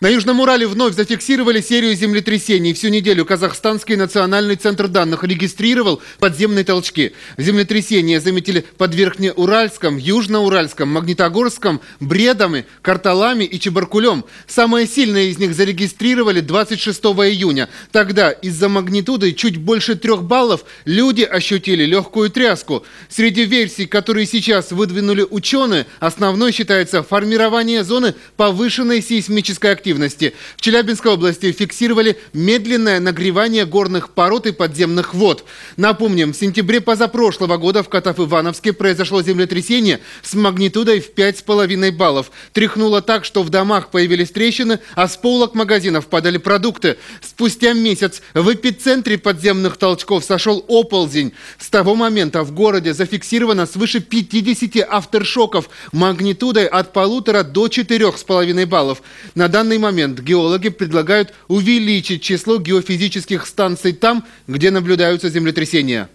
На Южном Урале вновь зафиксировали серию землетрясений. Всю неделю Казахстанский национальный центр данных регистрировал подземные толчки. Землетрясения заметили под Верхнеуральском, Южноуральском, Магнитогорском, Бредами, Карталами и Чебаркулем. Самое сильное из них зарегистрировали 26 июня. Тогда из-за магнитуды чуть больше трех баллов люди ощутили легкую тряску. Среди версий, которые сейчас выдвинули ученые, основной считается формирование зоны повышенной сейсмической активности активности. В Челябинской области фиксировали медленное нагревание горных пород и подземных вод. Напомним, в сентябре позапрошлого года в Катав-Ивановске произошло землетрясение с магнитудой в 5,5 баллов. Тряхнуло так, что в домах появились трещины, а с полок магазинов падали продукты. Спустя месяц в эпицентре подземных толчков сошел оползень. С того момента в городе зафиксировано свыше 50 авторшоков магнитудой от полутора до четырех с половиной баллов. На данный данный момент геологи предлагают увеличить число геофизических станций там, где наблюдаются землетрясения.